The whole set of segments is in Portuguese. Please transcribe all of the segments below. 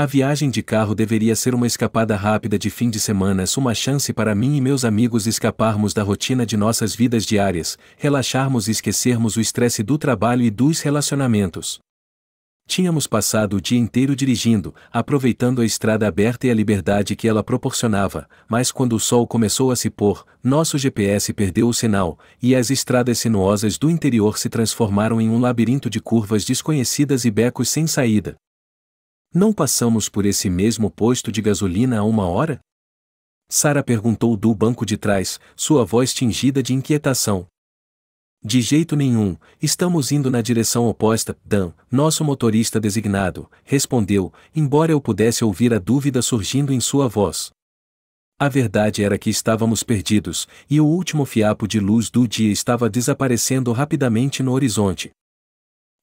A viagem de carro deveria ser uma escapada rápida de fim de semana, é uma chance para mim e meus amigos escaparmos da rotina de nossas vidas diárias, relaxarmos e esquecermos o estresse do trabalho e dos relacionamentos. Tínhamos passado o dia inteiro dirigindo, aproveitando a estrada aberta e a liberdade que ela proporcionava, mas quando o sol começou a se pôr, nosso GPS perdeu o sinal, e as estradas sinuosas do interior se transformaram em um labirinto de curvas desconhecidas e becos sem saída. Não passamos por esse mesmo posto de gasolina há uma hora? Sara perguntou do banco de trás, sua voz tingida de inquietação. De jeito nenhum, estamos indo na direção oposta, Dan, nosso motorista designado, respondeu, embora eu pudesse ouvir a dúvida surgindo em sua voz. A verdade era que estávamos perdidos, e o último fiapo de luz do dia estava desaparecendo rapidamente no horizonte.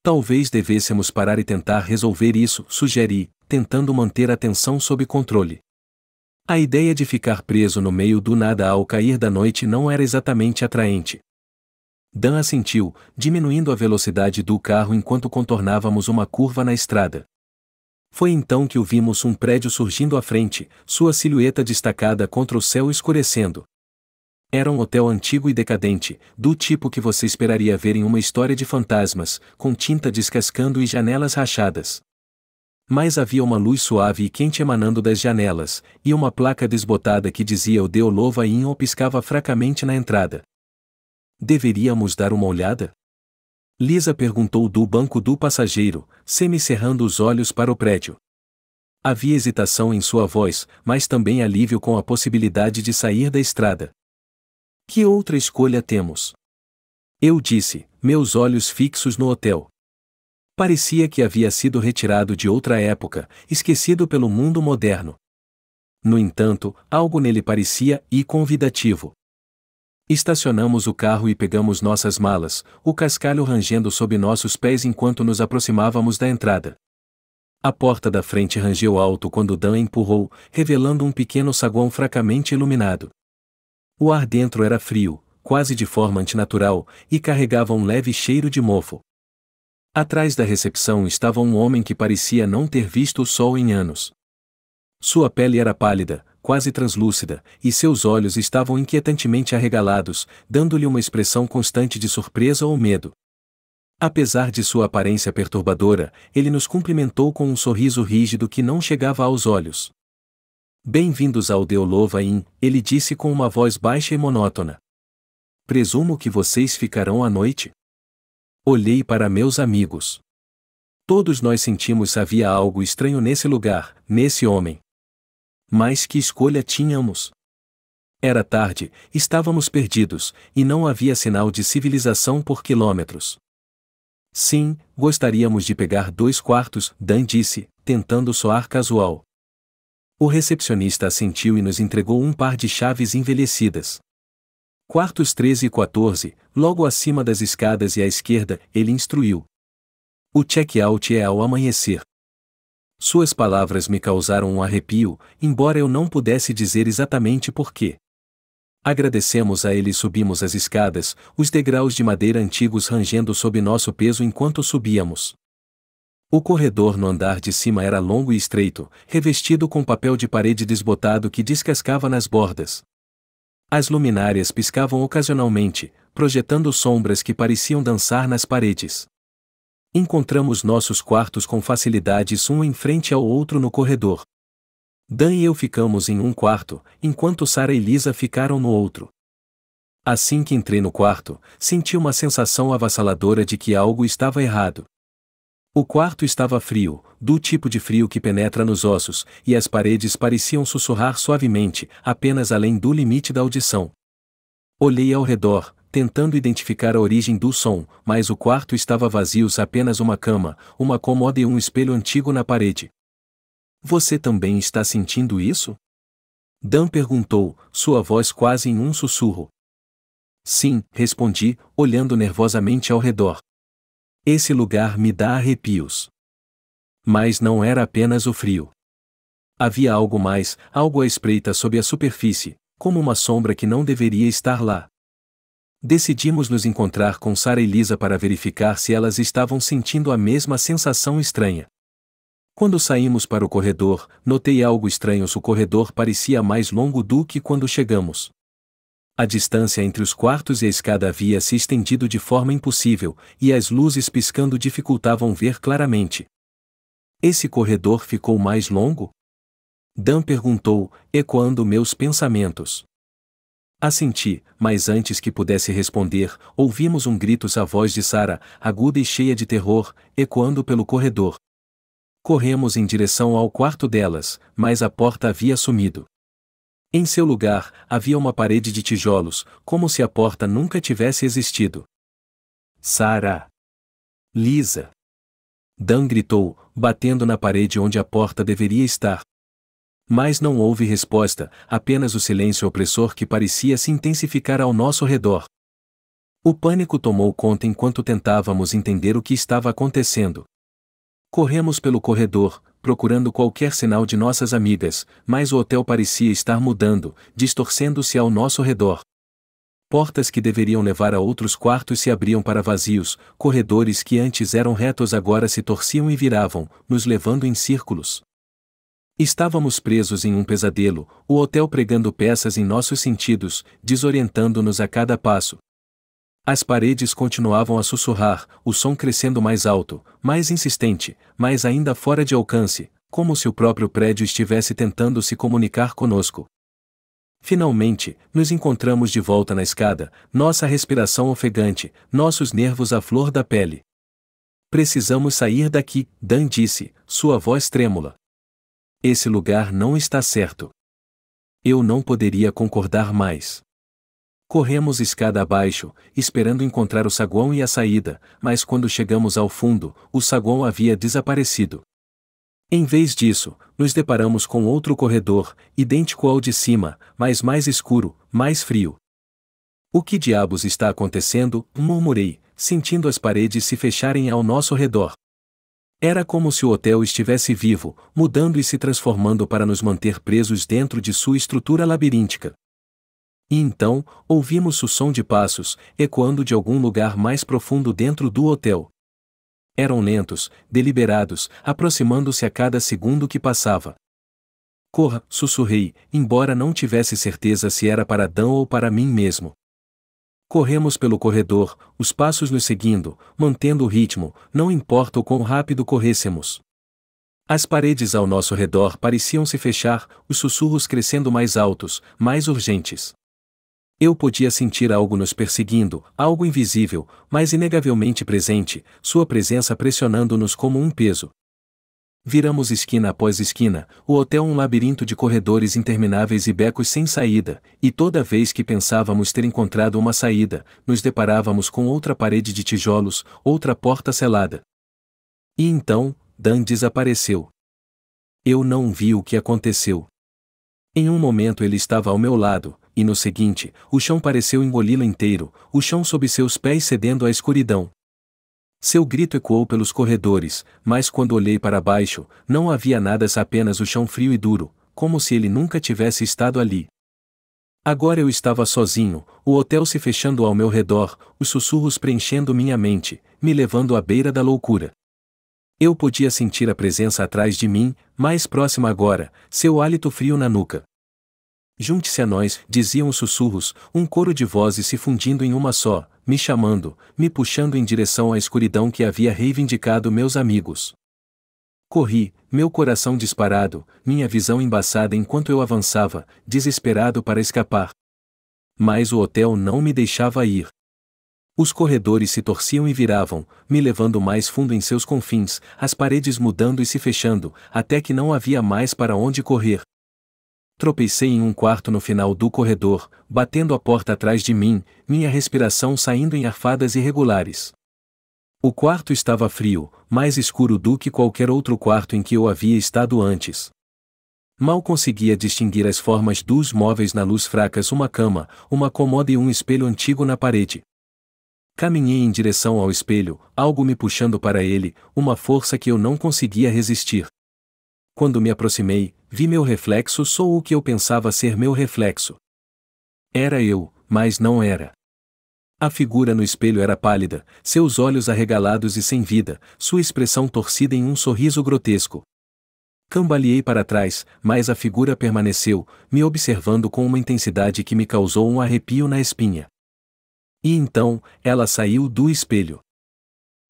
Talvez devêssemos parar e tentar resolver isso, sugeri, tentando manter a tensão sob controle. A ideia de ficar preso no meio do nada ao cair da noite não era exatamente atraente. Dan assentiu, diminuindo a velocidade do carro enquanto contornávamos uma curva na estrada. Foi então que o vimos um prédio surgindo à frente, sua silhueta destacada contra o céu escurecendo. Era um hotel antigo e decadente, do tipo que você esperaria ver em uma história de fantasmas, com tinta descascando e janelas rachadas. Mas havia uma luz suave e quente emanando das janelas, e uma placa desbotada que dizia o Deolova Inn ou piscava fracamente na entrada. Deveríamos dar uma olhada? Lisa perguntou do banco do passageiro, semicerrando os olhos para o prédio. Havia hesitação em sua voz, mas também alívio com a possibilidade de sair da estrada. Que outra escolha temos? Eu disse, meus olhos fixos no hotel. Parecia que havia sido retirado de outra época, esquecido pelo mundo moderno. No entanto, algo nele parecia e convidativo. Estacionamos o carro e pegamos nossas malas, o cascalho rangendo sob nossos pés enquanto nos aproximávamos da entrada. A porta da frente rangeu alto quando Dan empurrou, revelando um pequeno saguão fracamente iluminado. O ar dentro era frio, quase de forma antinatural, e carregava um leve cheiro de mofo. Atrás da recepção estava um homem que parecia não ter visto o sol em anos. Sua pele era pálida, quase translúcida, e seus olhos estavam inquietantemente arregalados, dando-lhe uma expressão constante de surpresa ou medo. Apesar de sua aparência perturbadora, ele nos cumprimentou com um sorriso rígido que não chegava aos olhos. Bem-vindos ao Deolovain, ele disse com uma voz baixa e monótona. Presumo que vocês ficarão à noite? Olhei para meus amigos. Todos nós sentimos havia algo estranho nesse lugar, nesse homem. Mas que escolha tínhamos? Era tarde, estávamos perdidos, e não havia sinal de civilização por quilômetros. Sim, gostaríamos de pegar dois quartos, Dan disse, tentando soar casual. O recepcionista assentiu e nos entregou um par de chaves envelhecidas. Quartos 13 e 14, logo acima das escadas e à esquerda, ele instruiu. O check-out é ao amanhecer. Suas palavras me causaram um arrepio, embora eu não pudesse dizer exatamente porquê. Agradecemos a ele e subimos as escadas, os degraus de madeira antigos rangendo sob nosso peso enquanto subíamos. O corredor no andar de cima era longo e estreito, revestido com papel de parede desbotado que descascava nas bordas. As luminárias piscavam ocasionalmente, projetando sombras que pareciam dançar nas paredes. Encontramos nossos quartos com facilidades um em frente ao outro no corredor. Dan e eu ficamos em um quarto, enquanto Sara e Lisa ficaram no outro. Assim que entrei no quarto, senti uma sensação avassaladora de que algo estava errado. O quarto estava frio, do tipo de frio que penetra nos ossos, e as paredes pareciam sussurrar suavemente, apenas além do limite da audição. Olhei ao redor, tentando identificar a origem do som, mas o quarto estava vazio apenas uma cama, uma cômoda e um espelho antigo na parede. Você também está sentindo isso? Dan perguntou, sua voz quase em um sussurro. Sim, respondi, olhando nervosamente ao redor. Esse lugar me dá arrepios. Mas não era apenas o frio. Havia algo mais, algo à espreita sob a superfície, como uma sombra que não deveria estar lá. Decidimos nos encontrar com Sara e Lisa para verificar se elas estavam sentindo a mesma sensação estranha. Quando saímos para o corredor, notei algo estranho. O corredor parecia mais longo do que quando chegamos. A distância entre os quartos e a escada havia se estendido de forma impossível, e as luzes piscando dificultavam ver claramente. Esse corredor ficou mais longo? Dan perguntou, ecoando meus pensamentos. Assenti, mas antes que pudesse responder, ouvimos um grito a voz de Sara, aguda e cheia de terror, ecoando pelo corredor. Corremos em direção ao quarto delas, mas a porta havia sumido. Em seu lugar, havia uma parede de tijolos, como se a porta nunca tivesse existido. Sara! Lisa! Dan gritou, batendo na parede onde a porta deveria estar. Mas não houve resposta, apenas o silêncio opressor que parecia se intensificar ao nosso redor. O pânico tomou conta enquanto tentávamos entender o que estava acontecendo. Corremos pelo corredor, procurando qualquer sinal de nossas amigas, mas o hotel parecia estar mudando, distorcendo-se ao nosso redor. Portas que deveriam levar a outros quartos se abriam para vazios, corredores que antes eram retos agora se torciam e viravam, nos levando em círculos. Estávamos presos em um pesadelo, o hotel pregando peças em nossos sentidos, desorientando-nos a cada passo, as paredes continuavam a sussurrar, o som crescendo mais alto, mais insistente, mas ainda fora de alcance, como se o próprio prédio estivesse tentando se comunicar conosco. Finalmente, nos encontramos de volta na escada, nossa respiração ofegante, nossos nervos à flor da pele. Precisamos sair daqui, Dan disse, sua voz trêmula. Esse lugar não está certo. Eu não poderia concordar mais. Corremos escada abaixo, esperando encontrar o saguão e a saída, mas quando chegamos ao fundo, o saguão havia desaparecido. Em vez disso, nos deparamos com outro corredor, idêntico ao de cima, mas mais escuro, mais frio. O que diabos está acontecendo? murmurei, sentindo as paredes se fecharem ao nosso redor. Era como se o hotel estivesse vivo, mudando e se transformando para nos manter presos dentro de sua estrutura labiríntica. E então, ouvimos o som de passos, ecoando de algum lugar mais profundo dentro do hotel. Eram lentos, deliberados, aproximando-se a cada segundo que passava. Corra, sussurrei, embora não tivesse certeza se era para Adão ou para mim mesmo. Corremos pelo corredor, os passos nos seguindo, mantendo o ritmo, não importa o quão rápido corrêssemos. As paredes ao nosso redor pareciam se fechar, os sussurros crescendo mais altos, mais urgentes. Eu podia sentir algo nos perseguindo, algo invisível, mas inegavelmente presente, sua presença pressionando-nos como um peso. Viramos esquina após esquina, o hotel um labirinto de corredores intermináveis e becos sem saída, e toda vez que pensávamos ter encontrado uma saída, nos deparávamos com outra parede de tijolos, outra porta selada. E então, Dan desapareceu. Eu não vi o que aconteceu. Em um momento ele estava ao meu lado, e no seguinte, o chão pareceu engoli-la inteiro, o chão sob seus pés cedendo à escuridão. Seu grito ecoou pelos corredores, mas quando olhei para baixo, não havia nada apenas o chão frio e duro, como se ele nunca tivesse estado ali. Agora eu estava sozinho, o hotel se fechando ao meu redor, os sussurros preenchendo minha mente, me levando à beira da loucura. Eu podia sentir a presença atrás de mim, mais próxima agora, seu hálito frio na nuca. Junte-se a nós, diziam os sussurros, um coro de vozes se fundindo em uma só, me chamando, me puxando em direção à escuridão que havia reivindicado meus amigos. Corri, meu coração disparado, minha visão embaçada enquanto eu avançava, desesperado para escapar. Mas o hotel não me deixava ir. Os corredores se torciam e viravam, me levando mais fundo em seus confins, as paredes mudando e se fechando, até que não havia mais para onde correr. Tropecei em um quarto no final do corredor, batendo a porta atrás de mim, minha respiração saindo em arfadas irregulares. O quarto estava frio, mais escuro do que qualquer outro quarto em que eu havia estado antes. Mal conseguia distinguir as formas dos móveis na luz fracas uma cama, uma comoda e um espelho antigo na parede. Caminhei em direção ao espelho, algo me puxando para ele, uma força que eu não conseguia resistir quando me aproximei, vi meu reflexo sou o que eu pensava ser meu reflexo. Era eu, mas não era. A figura no espelho era pálida, seus olhos arregalados e sem vida, sua expressão torcida em um sorriso grotesco. Cambaleei para trás, mas a figura permaneceu, me observando com uma intensidade que me causou um arrepio na espinha. E então, ela saiu do espelho.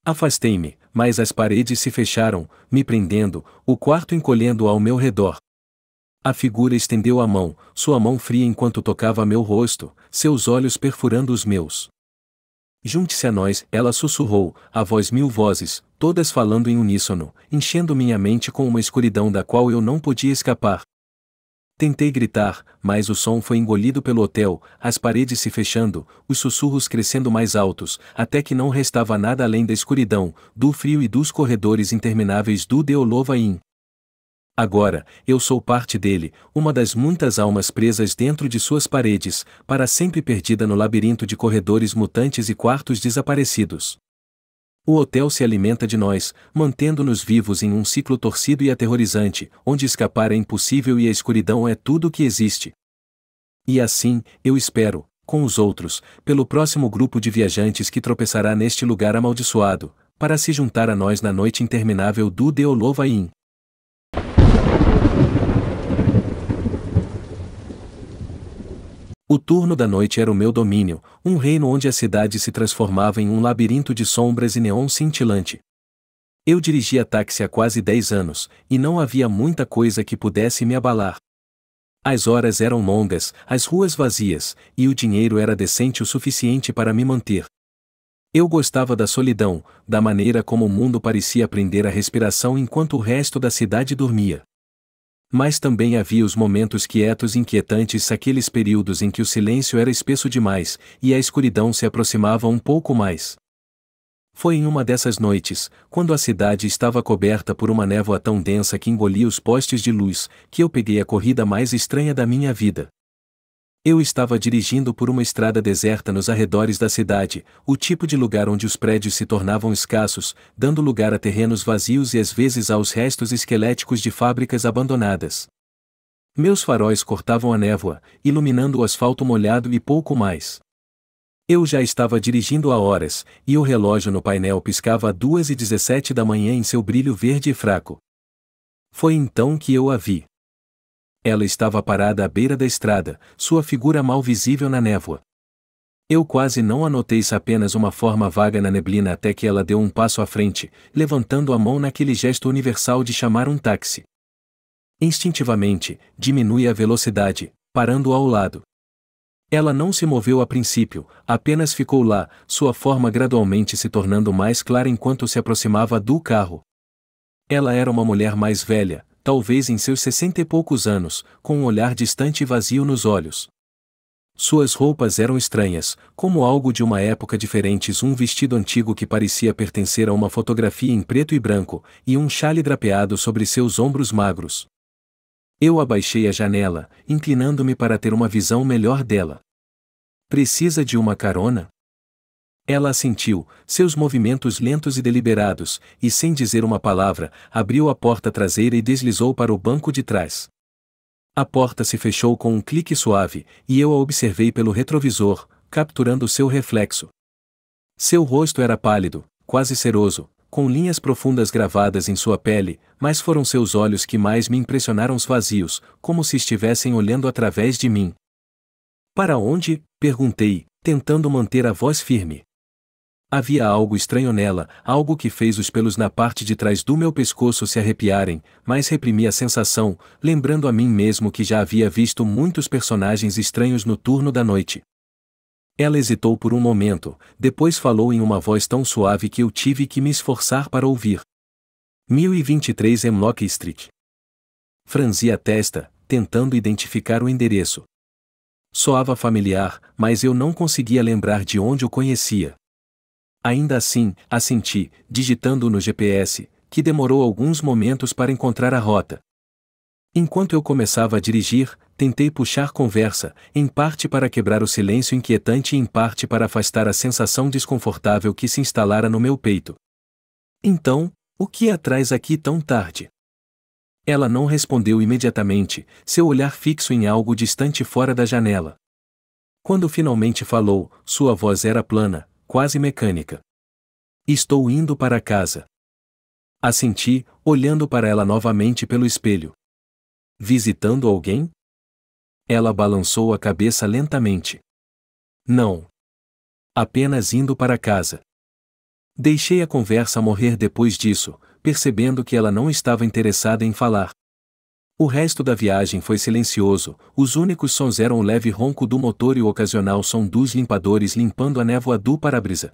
Afastei-me, mas as paredes se fecharam, me prendendo, o quarto encolhendo ao meu redor. A figura estendeu a mão, sua mão fria enquanto tocava meu rosto, seus olhos perfurando os meus. Junte-se a nós, ela sussurrou, a voz mil vozes, todas falando em uníssono, enchendo minha mente com uma escuridão da qual eu não podia escapar. Tentei gritar, mas o som foi engolido pelo hotel, as paredes se fechando, os sussurros crescendo mais altos, até que não restava nada além da escuridão, do frio e dos corredores intermináveis do Deolova Inn. Agora, eu sou parte dele, uma das muitas almas presas dentro de suas paredes, para sempre perdida no labirinto de corredores mutantes e quartos desaparecidos. O hotel se alimenta de nós, mantendo-nos vivos em um ciclo torcido e aterrorizante, onde escapar é impossível e a escuridão é tudo o que existe. E assim, eu espero, com os outros, pelo próximo grupo de viajantes que tropeçará neste lugar amaldiçoado, para se juntar a nós na noite interminável do Deolovain. O turno da noite era o meu domínio, um reino onde a cidade se transformava em um labirinto de sombras e neon cintilante. Eu dirigia táxi há quase 10 anos, e não havia muita coisa que pudesse me abalar. As horas eram longas, as ruas vazias, e o dinheiro era decente o suficiente para me manter. Eu gostava da solidão, da maneira como o mundo parecia prender a respiração enquanto o resto da cidade dormia. Mas também havia os momentos quietos e inquietantes aqueles períodos em que o silêncio era espesso demais, e a escuridão se aproximava um pouco mais. Foi em uma dessas noites, quando a cidade estava coberta por uma névoa tão densa que engolia os postes de luz, que eu peguei a corrida mais estranha da minha vida. Eu estava dirigindo por uma estrada deserta nos arredores da cidade, o tipo de lugar onde os prédios se tornavam escassos, dando lugar a terrenos vazios e às vezes aos restos esqueléticos de fábricas abandonadas. Meus faróis cortavam a névoa, iluminando o asfalto molhado e pouco mais. Eu já estava dirigindo há horas, e o relógio no painel piscava a 2 e 17 da manhã em seu brilho verde e fraco. Foi então que eu a vi. Ela estava parada à beira da estrada, sua figura mal visível na névoa. Eu quase não a notei apenas uma forma vaga na neblina até que ela deu um passo à frente, levantando a mão naquele gesto universal de chamar um táxi. Instintivamente, diminui a velocidade, parando ao lado. Ela não se moveu a princípio, apenas ficou lá, sua forma gradualmente se tornando mais clara enquanto se aproximava do carro. Ela era uma mulher mais velha, talvez em seus sessenta e poucos anos, com um olhar distante e vazio nos olhos. Suas roupas eram estranhas, como algo de uma época diferente, um vestido antigo que parecia pertencer a uma fotografia em preto e branco, e um chale drapeado sobre seus ombros magros. Eu abaixei a janela, inclinando-me para ter uma visão melhor dela. Precisa de uma carona? Ela assentiu, seus movimentos lentos e deliberados, e sem dizer uma palavra, abriu a porta traseira e deslizou para o banco de trás. A porta se fechou com um clique suave, e eu a observei pelo retrovisor, capturando seu reflexo. Seu rosto era pálido, quase ceroso, com linhas profundas gravadas em sua pele, mas foram seus olhos que mais me impressionaram os vazios, como se estivessem olhando através de mim. Para onde? perguntei, tentando manter a voz firme. Havia algo estranho nela, algo que fez os pelos na parte de trás do meu pescoço se arrepiarem, mas reprimi a sensação, lembrando a mim mesmo que já havia visto muitos personagens estranhos no turno da noite. Ela hesitou por um momento, depois falou em uma voz tão suave que eu tive que me esforçar para ouvir. 1023 Hemlock Street. Franzi a testa, tentando identificar o endereço. Soava familiar, mas eu não conseguia lembrar de onde o conhecia. Ainda assim, assenti, digitando no GPS, que demorou alguns momentos para encontrar a rota. Enquanto eu começava a dirigir, tentei puxar conversa, em parte para quebrar o silêncio inquietante e em parte para afastar a sensação desconfortável que se instalara no meu peito. Então, o que é a traz aqui tão tarde? Ela não respondeu imediatamente, seu olhar fixo em algo distante fora da janela. Quando finalmente falou, sua voz era plana, quase mecânica. Estou indo para casa. Assenti, olhando para ela novamente pelo espelho. Visitando alguém? Ela balançou a cabeça lentamente. Não. Apenas indo para casa. Deixei a conversa morrer depois disso, percebendo que ela não estava interessada em falar. O resto da viagem foi silencioso, os únicos sons eram o leve ronco do motor e o ocasional som dos limpadores limpando a névoa do para-brisa.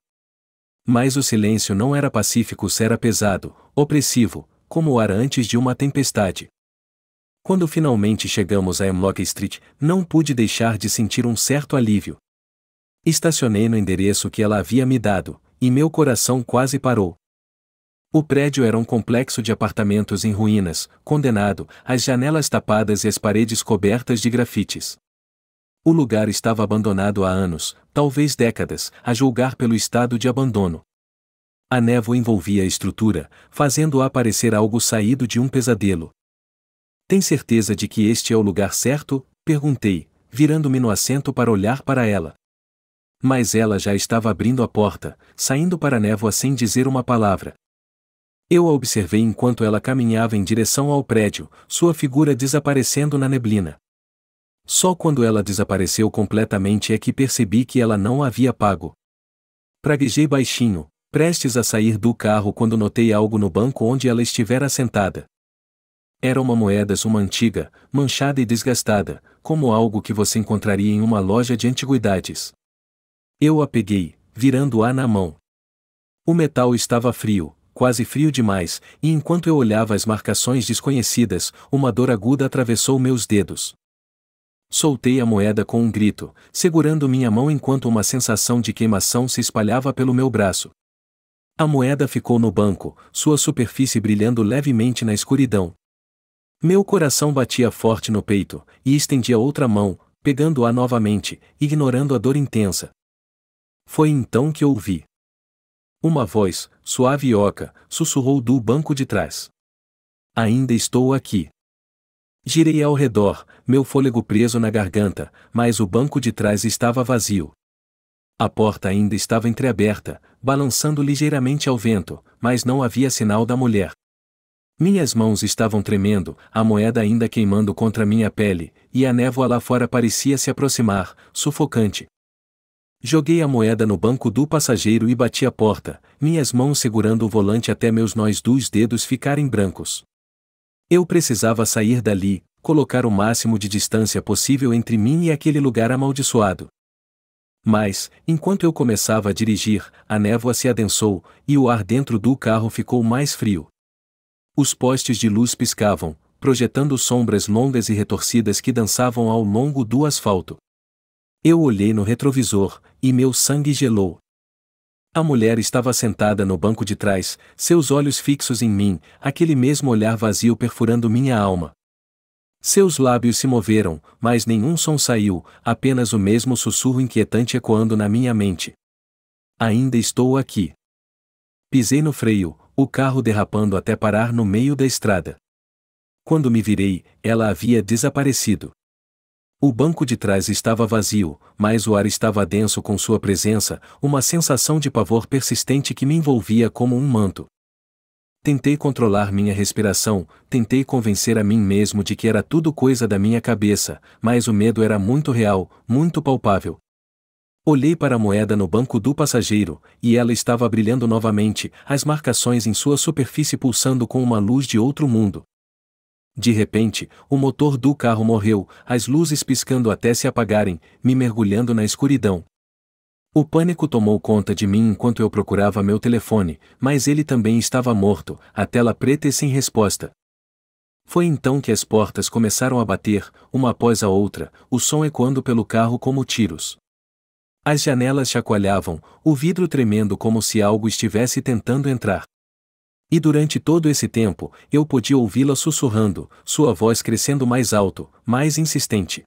Mas o silêncio não era pacífico, era pesado, opressivo, como o ar antes de uma tempestade. Quando finalmente chegamos a Emlock Street, não pude deixar de sentir um certo alívio. Estacionei no endereço que ela havia me dado, e meu coração quase parou. O prédio era um complexo de apartamentos em ruínas, condenado, as janelas tapadas e as paredes cobertas de grafites. O lugar estava abandonado há anos, talvez décadas, a julgar pelo estado de abandono. A névoa envolvia a estrutura, fazendo-a parecer algo saído de um pesadelo. Tem certeza de que este é o lugar certo? perguntei, virando-me no assento para olhar para ela. Mas ela já estava abrindo a porta, saindo para a névoa sem dizer uma palavra. Eu a observei enquanto ela caminhava em direção ao prédio, sua figura desaparecendo na neblina. Só quando ela desapareceu completamente é que percebi que ela não havia pago. Praguejei baixinho, prestes a sair do carro quando notei algo no banco onde ela estivera sentada. Era uma moeda uma antiga, manchada e desgastada, como algo que você encontraria em uma loja de antiguidades. Eu a peguei, virando-a na mão. O metal estava frio, quase frio demais, e enquanto eu olhava as marcações desconhecidas, uma dor aguda atravessou meus dedos. Soltei a moeda com um grito, segurando minha mão enquanto uma sensação de queimação se espalhava pelo meu braço. A moeda ficou no banco, sua superfície brilhando levemente na escuridão. Meu coração batia forte no peito, e estendi a outra mão, pegando-a novamente, ignorando a dor intensa. Foi então que ouvi. Uma voz, suave oca, sussurrou do banco de trás. Ainda estou aqui. Girei ao redor, meu fôlego preso na garganta, mas o banco de trás estava vazio. A porta ainda estava entreaberta, balançando ligeiramente ao vento, mas não havia sinal da mulher. Minhas mãos estavam tremendo, a moeda ainda queimando contra minha pele, e a névoa lá fora parecia se aproximar, sufocante. Joguei a moeda no banco do passageiro e bati a porta, minhas mãos segurando o volante até meus nós dos dedos ficarem brancos. Eu precisava sair dali, colocar o máximo de distância possível entre mim e aquele lugar amaldiçoado. Mas, enquanto eu começava a dirigir, a névoa se adensou, e o ar dentro do carro ficou mais frio. Os postes de luz piscavam, projetando sombras longas e retorcidas que dançavam ao longo do asfalto. Eu olhei no retrovisor, e meu sangue gelou. A mulher estava sentada no banco de trás, seus olhos fixos em mim, aquele mesmo olhar vazio perfurando minha alma. Seus lábios se moveram, mas nenhum som saiu, apenas o mesmo sussurro inquietante ecoando na minha mente. Ainda estou aqui. Pisei no freio, o carro derrapando até parar no meio da estrada. Quando me virei, ela havia desaparecido. O banco de trás estava vazio, mas o ar estava denso com sua presença, uma sensação de pavor persistente que me envolvia como um manto. Tentei controlar minha respiração, tentei convencer a mim mesmo de que era tudo coisa da minha cabeça, mas o medo era muito real, muito palpável. Olhei para a moeda no banco do passageiro, e ela estava brilhando novamente, as marcações em sua superfície pulsando com uma luz de outro mundo. De repente, o motor do carro morreu, as luzes piscando até se apagarem, me mergulhando na escuridão. O pânico tomou conta de mim enquanto eu procurava meu telefone, mas ele também estava morto, a tela preta e sem resposta. Foi então que as portas começaram a bater, uma após a outra, o som ecoando pelo carro como tiros. As janelas chacoalhavam, o vidro tremendo como se algo estivesse tentando entrar. E durante todo esse tempo, eu podia ouvi-la sussurrando, sua voz crescendo mais alto, mais insistente.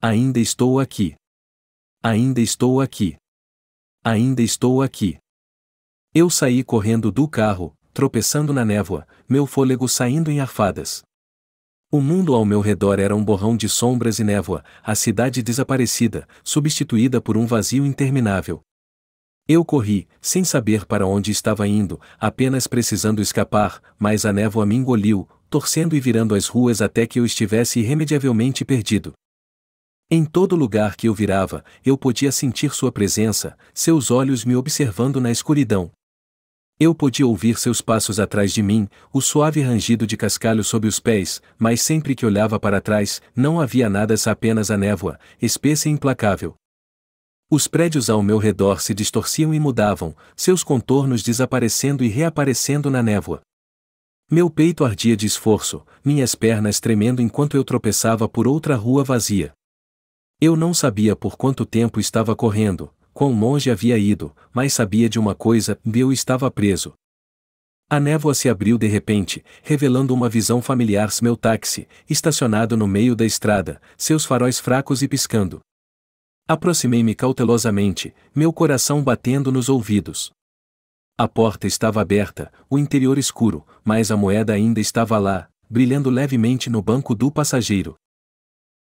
Ainda estou aqui. Ainda estou aqui. Ainda estou aqui. Eu saí correndo do carro, tropeçando na névoa, meu fôlego saindo em arfadas. O mundo ao meu redor era um borrão de sombras e névoa, a cidade desaparecida, substituída por um vazio interminável, eu corri, sem saber para onde estava indo, apenas precisando escapar, mas a névoa me engoliu, torcendo e virando as ruas até que eu estivesse irremediavelmente perdido. Em todo lugar que eu virava, eu podia sentir sua presença, seus olhos me observando na escuridão. Eu podia ouvir seus passos atrás de mim, o suave rangido de cascalho sob os pés, mas sempre que olhava para trás, não havia nada, apenas a névoa, espessa e implacável. Os prédios ao meu redor se distorciam e mudavam, seus contornos desaparecendo e reaparecendo na névoa. Meu peito ardia de esforço, minhas pernas tremendo enquanto eu tropeçava por outra rua vazia. Eu não sabia por quanto tempo estava correndo, quão longe havia ido, mas sabia de uma coisa: eu estava preso. A névoa se abriu de repente, revelando uma visão familiar meu táxi, estacionado no meio da estrada, seus faróis fracos e piscando. Aproximei-me cautelosamente, meu coração batendo nos ouvidos. A porta estava aberta, o interior escuro, mas a moeda ainda estava lá, brilhando levemente no banco do passageiro.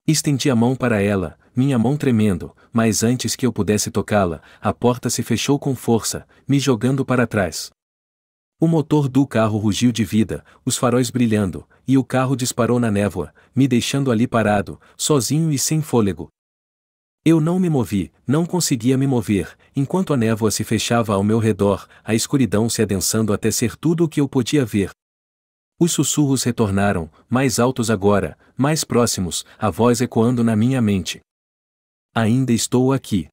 Estendi a mão para ela, minha mão tremendo, mas antes que eu pudesse tocá-la, a porta se fechou com força, me jogando para trás. O motor do carro rugiu de vida, os faróis brilhando, e o carro disparou na névoa, me deixando ali parado, sozinho e sem fôlego. Eu não me movi, não conseguia me mover, enquanto a névoa se fechava ao meu redor, a escuridão se adensando até ser tudo o que eu podia ver. Os sussurros retornaram, mais altos agora, mais próximos, a voz ecoando na minha mente. Ainda estou aqui.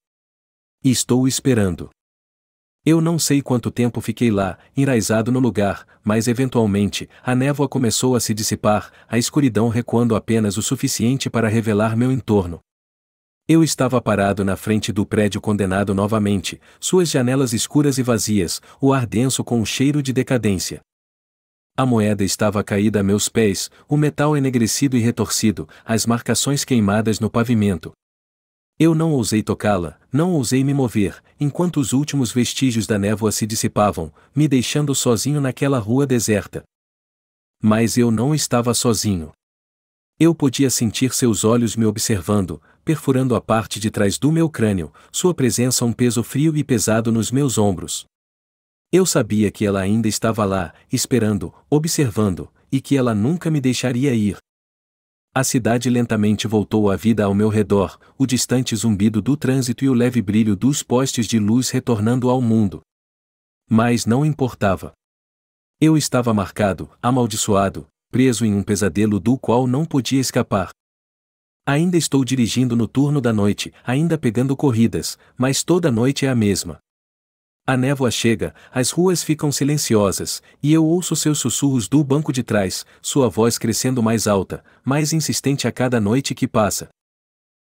E estou esperando. Eu não sei quanto tempo fiquei lá, enraizado no lugar, mas eventualmente, a névoa começou a se dissipar, a escuridão recuando apenas o suficiente para revelar meu entorno. Eu estava parado na frente do prédio condenado novamente, suas janelas escuras e vazias, o ar denso com um cheiro de decadência. A moeda estava caída a meus pés, o metal enegrecido e retorcido, as marcações queimadas no pavimento. Eu não ousei tocá-la, não ousei me mover, enquanto os últimos vestígios da névoa se dissipavam, me deixando sozinho naquela rua deserta. Mas eu não estava sozinho. Eu podia sentir seus olhos me observando, perfurando a parte de trás do meu crânio, sua presença um peso frio e pesado nos meus ombros. Eu sabia que ela ainda estava lá, esperando, observando, e que ela nunca me deixaria ir. A cidade lentamente voltou à vida ao meu redor, o distante zumbido do trânsito e o leve brilho dos postes de luz retornando ao mundo. Mas não importava. Eu estava marcado, amaldiçoado, preso em um pesadelo do qual não podia escapar. Ainda estou dirigindo no turno da noite, ainda pegando corridas, mas toda noite é a mesma. A névoa chega, as ruas ficam silenciosas, e eu ouço seus sussurros do banco de trás, sua voz crescendo mais alta, mais insistente a cada noite que passa.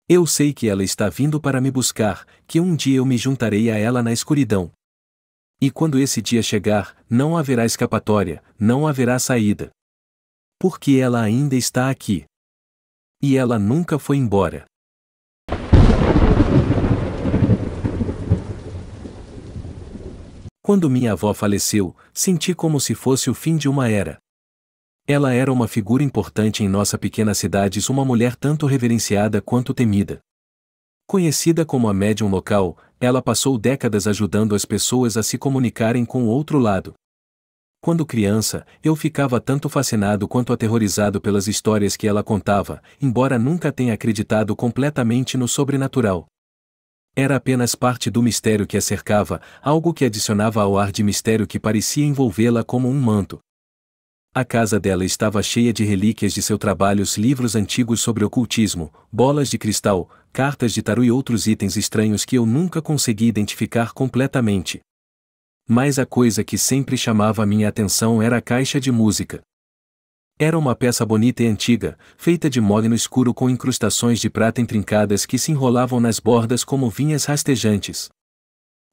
Eu sei que ela está vindo para me buscar, que um dia eu me juntarei a ela na escuridão. E quando esse dia chegar, não haverá escapatória, não haverá saída. Porque ela ainda está aqui. E ela nunca foi embora. Quando minha avó faleceu, senti como se fosse o fim de uma era. Ela era uma figura importante em nossa pequena cidade, uma mulher tanto reverenciada quanto temida. Conhecida como a médium local, ela passou décadas ajudando as pessoas a se comunicarem com o outro lado. Quando criança, eu ficava tanto fascinado quanto aterrorizado pelas histórias que ela contava, embora nunca tenha acreditado completamente no sobrenatural. Era apenas parte do mistério que a cercava, algo que adicionava ao ar de mistério que parecia envolvê-la como um manto. A casa dela estava cheia de relíquias de seu trabalho, livros antigos sobre ocultismo, bolas de cristal, cartas de tarô e outros itens estranhos que eu nunca consegui identificar completamente mas a coisa que sempre chamava minha atenção era a caixa de música. Era uma peça bonita e antiga, feita de mogno escuro com incrustações de prata intrincadas que se enrolavam nas bordas como vinhas rastejantes.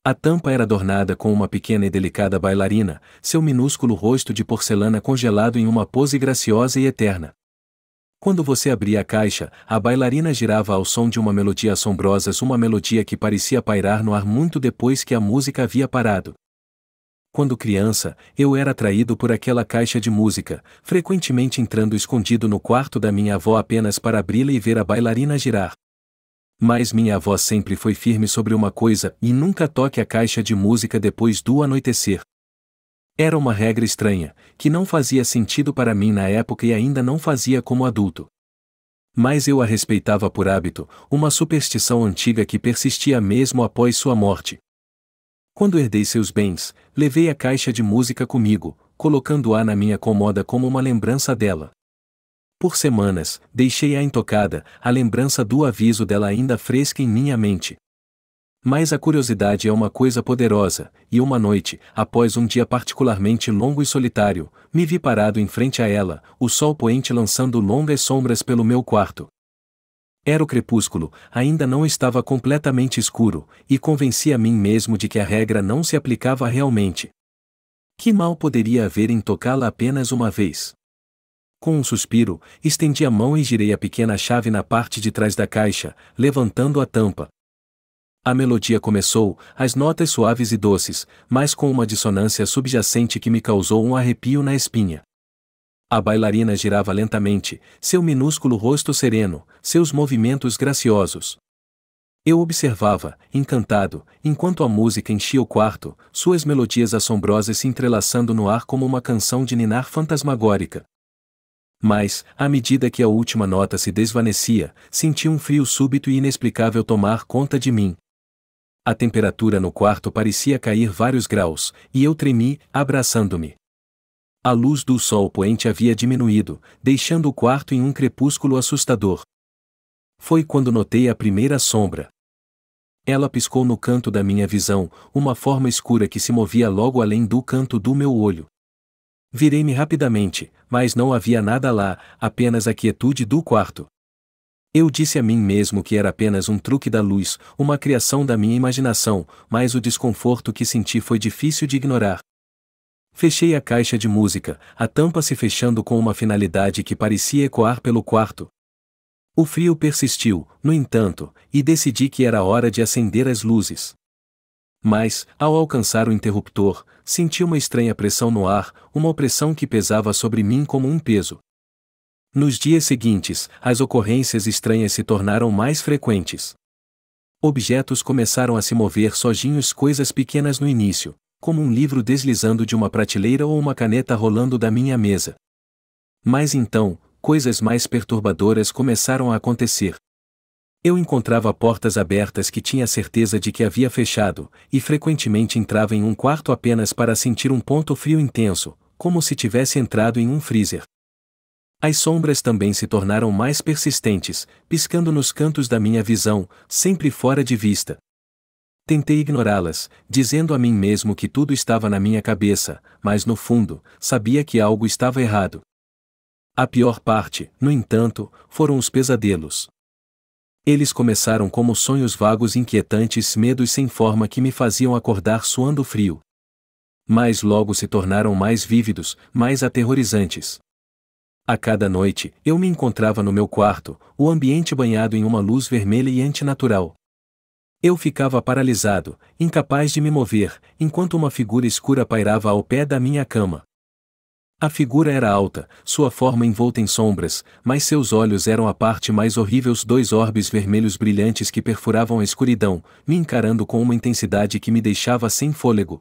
A tampa era adornada com uma pequena e delicada bailarina, seu minúsculo rosto de porcelana congelado em uma pose graciosa e eterna. Quando você abria a caixa, a bailarina girava ao som de uma melodia assombrosa, uma melodia que parecia pairar no ar muito depois que a música havia parado. Quando criança, eu era atraído por aquela caixa de música, frequentemente entrando escondido no quarto da minha avó apenas para abri-la e ver a bailarina girar. Mas minha avó sempre foi firme sobre uma coisa e nunca toque a caixa de música depois do anoitecer. Era uma regra estranha, que não fazia sentido para mim na época e ainda não fazia como adulto. Mas eu a respeitava por hábito, uma superstição antiga que persistia mesmo após sua morte. Quando herdei seus bens, levei a caixa de música comigo, colocando-a na minha comoda como uma lembrança dela. Por semanas, deixei-a intocada, a lembrança do aviso dela ainda fresca em minha mente. Mas a curiosidade é uma coisa poderosa, e uma noite, após um dia particularmente longo e solitário, me vi parado em frente a ela, o sol poente lançando longas sombras pelo meu quarto. Era o crepúsculo, ainda não estava completamente escuro, e convenci a mim mesmo de que a regra não se aplicava realmente. Que mal poderia haver em tocá-la apenas uma vez? Com um suspiro, estendi a mão e girei a pequena chave na parte de trás da caixa, levantando a tampa. A melodia começou, as notas suaves e doces, mas com uma dissonância subjacente que me causou um arrepio na espinha. A bailarina girava lentamente, seu minúsculo rosto sereno, seus movimentos graciosos. Eu observava, encantado, enquanto a música enchia o quarto, suas melodias assombrosas se entrelaçando no ar como uma canção de ninar fantasmagórica. Mas, à medida que a última nota se desvanecia, senti um frio súbito e inexplicável tomar conta de mim. A temperatura no quarto parecia cair vários graus, e eu tremi, abraçando-me. A luz do sol poente havia diminuído, deixando o quarto em um crepúsculo assustador. Foi quando notei a primeira sombra. Ela piscou no canto da minha visão, uma forma escura que se movia logo além do canto do meu olho. Virei-me rapidamente, mas não havia nada lá, apenas a quietude do quarto. Eu disse a mim mesmo que era apenas um truque da luz, uma criação da minha imaginação, mas o desconforto que senti foi difícil de ignorar. Fechei a caixa de música, a tampa se fechando com uma finalidade que parecia ecoar pelo quarto. O frio persistiu, no entanto, e decidi que era hora de acender as luzes. Mas, ao alcançar o interruptor, senti uma estranha pressão no ar, uma opressão que pesava sobre mim como um peso. Nos dias seguintes, as ocorrências estranhas se tornaram mais frequentes. Objetos começaram a se mover sozinhos, coisas pequenas no início, como um livro deslizando de uma prateleira ou uma caneta rolando da minha mesa. Mas então, coisas mais perturbadoras começaram a acontecer. Eu encontrava portas abertas que tinha certeza de que havia fechado, e frequentemente entrava em um quarto apenas para sentir um ponto frio intenso, como se tivesse entrado em um freezer. As sombras também se tornaram mais persistentes, piscando nos cantos da minha visão, sempre fora de vista, Tentei ignorá-las, dizendo a mim mesmo que tudo estava na minha cabeça, mas no fundo, sabia que algo estava errado. A pior parte, no entanto, foram os pesadelos. Eles começaram como sonhos vagos inquietantes, medos sem forma que me faziam acordar suando frio. Mas logo se tornaram mais vívidos, mais aterrorizantes. A cada noite, eu me encontrava no meu quarto, o ambiente banhado em uma luz vermelha e antinatural. Eu ficava paralisado, incapaz de me mover, enquanto uma figura escura pairava ao pé da minha cama. A figura era alta, sua forma envolta em sombras, mas seus olhos eram a parte mais horrível os dois orbes vermelhos brilhantes que perfuravam a escuridão, me encarando com uma intensidade que me deixava sem fôlego.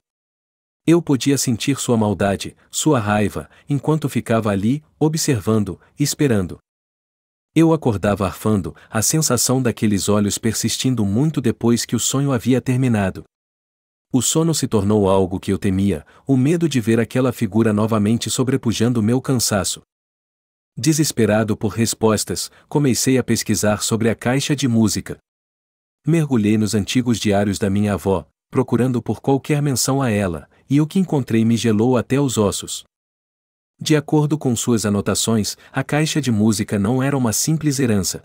Eu podia sentir sua maldade, sua raiva, enquanto ficava ali, observando, esperando. Eu acordava arfando, a sensação daqueles olhos persistindo muito depois que o sonho havia terminado. O sono se tornou algo que eu temia, o medo de ver aquela figura novamente sobrepujando meu cansaço. Desesperado por respostas, comecei a pesquisar sobre a caixa de música. Mergulhei nos antigos diários da minha avó, procurando por qualquer menção a ela, e o que encontrei me gelou até os ossos. De acordo com suas anotações, a caixa de música não era uma simples herança.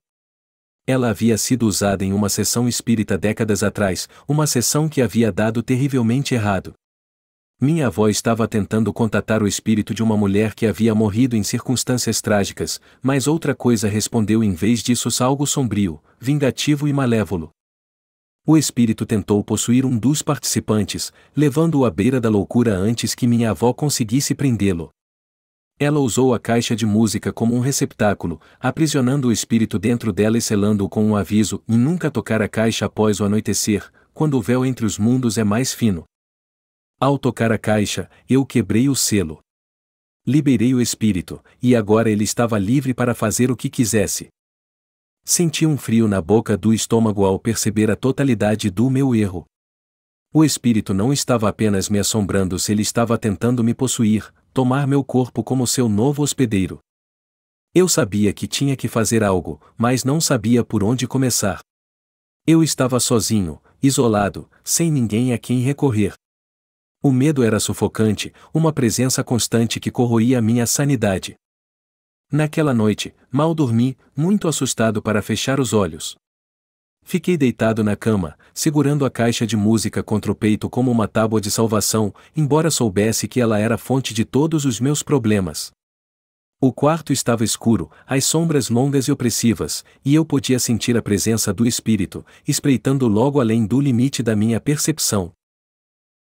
Ela havia sido usada em uma sessão espírita décadas atrás, uma sessão que havia dado terrivelmente errado. Minha avó estava tentando contatar o espírito de uma mulher que havia morrido em circunstâncias trágicas, mas outra coisa respondeu em vez disso algo sombrio, vingativo e malévolo. O espírito tentou possuir um dos participantes, levando-o à beira da loucura antes que minha avó conseguisse prendê-lo. Ela usou a caixa de música como um receptáculo, aprisionando o espírito dentro dela e selando-o com um aviso em nunca tocar a caixa após o anoitecer, quando o véu entre os mundos é mais fino. Ao tocar a caixa, eu quebrei o selo. Liberei o espírito, e agora ele estava livre para fazer o que quisesse. Senti um frio na boca do estômago ao perceber a totalidade do meu erro. O espírito não estava apenas me assombrando se ele estava tentando me possuir, tomar meu corpo como seu novo hospedeiro. Eu sabia que tinha que fazer algo, mas não sabia por onde começar. Eu estava sozinho, isolado, sem ninguém a quem recorrer. O medo era sufocante, uma presença constante que corroía minha sanidade. Naquela noite, mal dormi, muito assustado para fechar os olhos. Fiquei deitado na cama, segurando a caixa de música contra o peito como uma tábua de salvação, embora soubesse que ela era a fonte de todos os meus problemas. O quarto estava escuro, as sombras longas e opressivas, e eu podia sentir a presença do espírito, espreitando logo além do limite da minha percepção.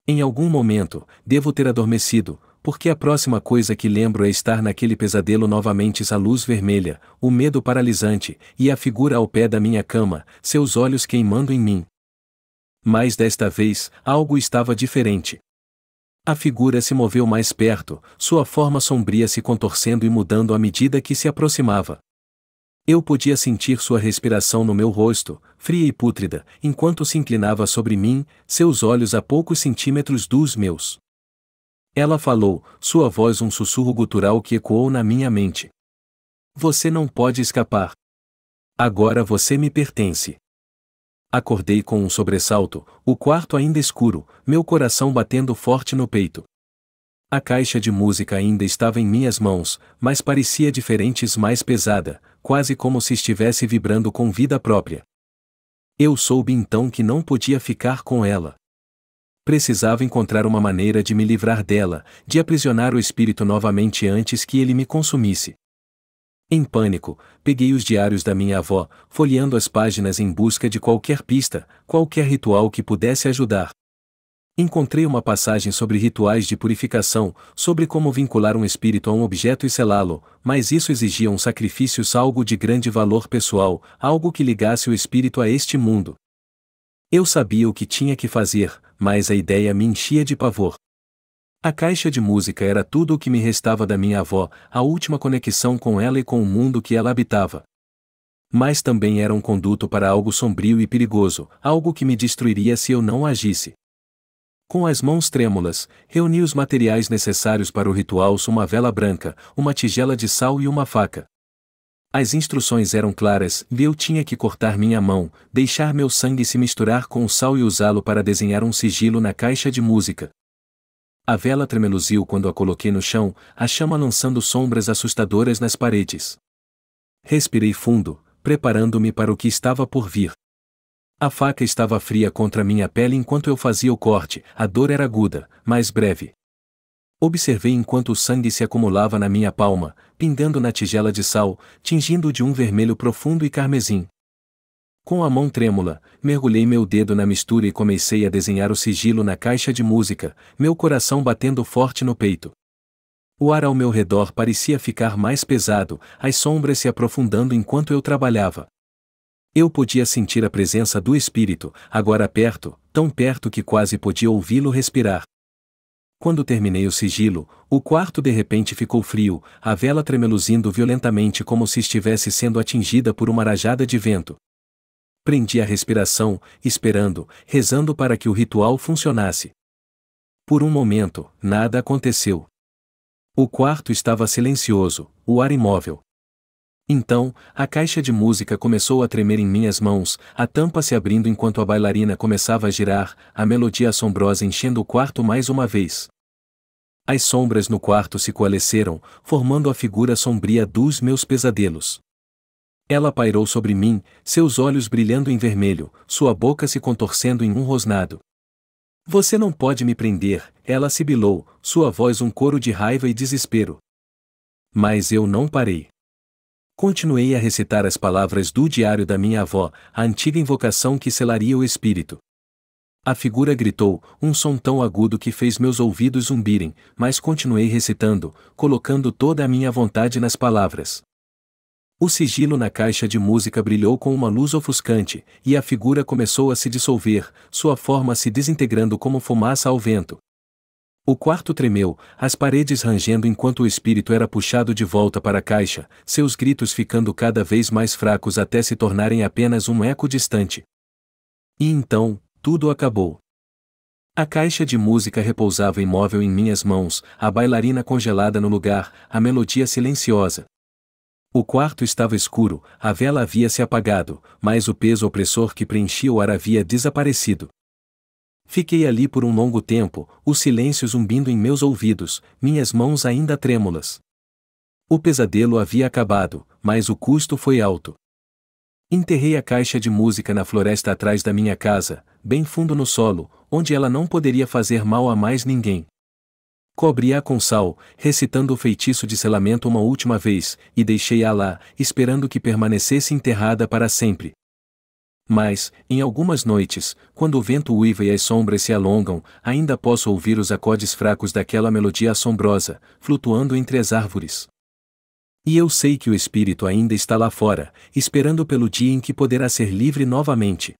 Em algum momento, devo ter adormecido, porque a próxima coisa que lembro é estar naquele pesadelo novamente a luz vermelha, o medo paralisante, e a figura ao pé da minha cama, seus olhos queimando em mim. Mas desta vez, algo estava diferente. A figura se moveu mais perto, sua forma sombria se contorcendo e mudando à medida que se aproximava. Eu podia sentir sua respiração no meu rosto, fria e pútrida, enquanto se inclinava sobre mim, seus olhos a poucos centímetros dos meus. Ela falou, sua voz um sussurro gutural que ecoou na minha mente. Você não pode escapar. Agora você me pertence. Acordei com um sobressalto, o quarto ainda escuro, meu coração batendo forte no peito. A caixa de música ainda estava em minhas mãos, mas parecia diferentes mais pesada, quase como se estivesse vibrando com vida própria. Eu soube então que não podia ficar com ela. Precisava encontrar uma maneira de me livrar dela, de aprisionar o espírito novamente antes que ele me consumisse. Em pânico, peguei os diários da minha avó, folheando as páginas em busca de qualquer pista, qualquer ritual que pudesse ajudar. Encontrei uma passagem sobre rituais de purificação, sobre como vincular um espírito a um objeto e selá-lo, mas isso exigia um sacrifício, algo de grande valor pessoal, algo que ligasse o espírito a este mundo. Eu sabia o que tinha que fazer, mas a ideia me enchia de pavor. A caixa de música era tudo o que me restava da minha avó, a última conexão com ela e com o mundo que ela habitava. Mas também era um conduto para algo sombrio e perigoso, algo que me destruiria se eu não agisse. Com as mãos trêmulas, reuni os materiais necessários para o ritual: uma vela branca, uma tigela de sal e uma faca. As instruções eram claras e eu tinha que cortar minha mão, deixar meu sangue se misturar com o sal e usá-lo para desenhar um sigilo na caixa de música. A vela tremeluziu quando a coloquei no chão, a chama lançando sombras assustadoras nas paredes. Respirei fundo, preparando-me para o que estava por vir. A faca estava fria contra minha pele enquanto eu fazia o corte, a dor era aguda, mas breve. Observei enquanto o sangue se acumulava na minha palma, pingando na tigela de sal, tingindo de um vermelho profundo e carmesim. Com a mão trêmula, mergulhei meu dedo na mistura e comecei a desenhar o sigilo na caixa de música, meu coração batendo forte no peito. O ar ao meu redor parecia ficar mais pesado, as sombras se aprofundando enquanto eu trabalhava. Eu podia sentir a presença do espírito, agora perto, tão perto que quase podia ouvi-lo respirar. Quando terminei o sigilo, o quarto de repente ficou frio, a vela tremeluzindo violentamente como se estivesse sendo atingida por uma rajada de vento. Prendi a respiração, esperando, rezando para que o ritual funcionasse. Por um momento, nada aconteceu. O quarto estava silencioso, o ar imóvel. Então, a caixa de música começou a tremer em minhas mãos, a tampa se abrindo enquanto a bailarina começava a girar, a melodia assombrosa enchendo o quarto mais uma vez. As sombras no quarto se coalesceram, formando a figura sombria dos meus pesadelos. Ela pairou sobre mim, seus olhos brilhando em vermelho, sua boca se contorcendo em um rosnado. Você não pode me prender, ela sibilou, sua voz um coro de raiva e desespero. Mas eu não parei. Continuei a recitar as palavras do diário da minha avó, a antiga invocação que selaria o espírito. A figura gritou, um som tão agudo que fez meus ouvidos zumbirem, mas continuei recitando, colocando toda a minha vontade nas palavras. O sigilo na caixa de música brilhou com uma luz ofuscante, e a figura começou a se dissolver, sua forma se desintegrando como fumaça ao vento. O quarto tremeu, as paredes rangendo enquanto o espírito era puxado de volta para a caixa, seus gritos ficando cada vez mais fracos até se tornarem apenas um eco distante. E então, tudo acabou. A caixa de música repousava imóvel em minhas mãos, a bailarina congelada no lugar, a melodia silenciosa. O quarto estava escuro, a vela havia se apagado, mas o peso opressor que preenchia o ar havia desaparecido. Fiquei ali por um longo tempo, o silêncio zumbindo em meus ouvidos, minhas mãos ainda trêmulas. O pesadelo havia acabado, mas o custo foi alto. Enterrei a caixa de música na floresta atrás da minha casa, bem fundo no solo, onde ela não poderia fazer mal a mais ninguém. Cobri-a com sal, recitando o feitiço de selamento uma última vez, e deixei-a lá, esperando que permanecesse enterrada para sempre. Mas, em algumas noites, quando o vento uiva e as sombras se alongam, ainda posso ouvir os acordes fracos daquela melodia assombrosa, flutuando entre as árvores. E eu sei que o espírito ainda está lá fora, esperando pelo dia em que poderá ser livre novamente.